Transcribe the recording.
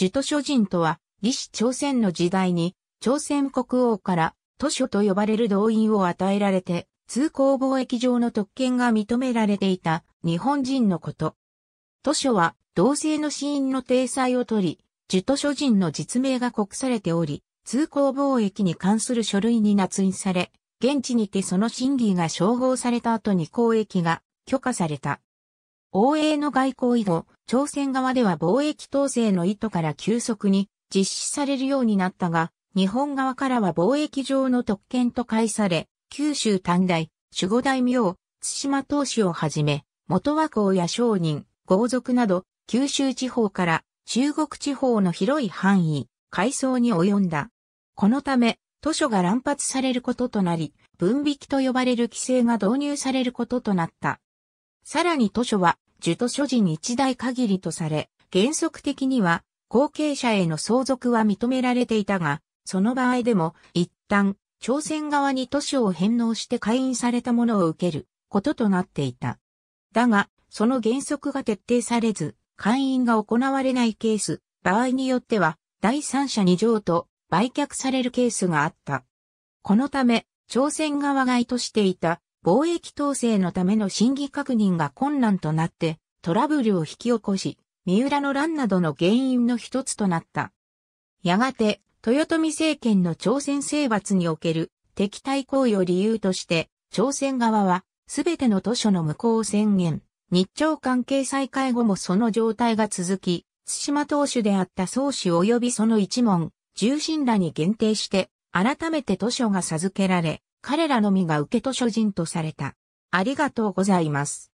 自図書人とは、李氏朝鮮の時代に、朝鮮国王から図書と呼ばれる動員を与えられて、通行貿易上の特権が認められていた日本人のこと。図書は同性の死因の体裁を取り、受図書人の実名が告されており、通行貿易に関する書類に捺印され、現地にてその審議が称号された後に交易が許可された。欧米の外交以後、朝鮮側では貿易統制の意図から急速に実施されるようになったが、日本側からは貿易上の特権と解され、九州短大、守護大名、津島投資をはじめ、元和光や商人、豪族など、九州地方から中国地方の広い範囲、階層に及んだ。このため、図書が乱発されることとなり、分引きと呼ばれる規制が導入されることとなった。さらに図書は、受図書人一代限りとされ、原則的には、後継者への相続は認められていたが、その場合でも、一旦、朝鮮側に図書を返納して会員されたものを受けることとなっていた。だが、その原則が徹底されず、会員が行われないケース、場合によっては、第三者に譲渡、売却されるケースがあった。このため、朝鮮側が意図していた貿易統制のための審議確認が困難となって、トラブルを引き起こし、三浦の乱などの原因の一つとなった。やがて、豊臣政権の朝鮮征伐における敵対行為を理由として、朝鮮側は、すべての図書の無効を宣言、日朝関係再開後もその状態が続き、津島当主であった宗主及びその一門、重臣らに限定して、改めて図書が授けられ、彼らのみが受けと所人とされた。ありがとうございます。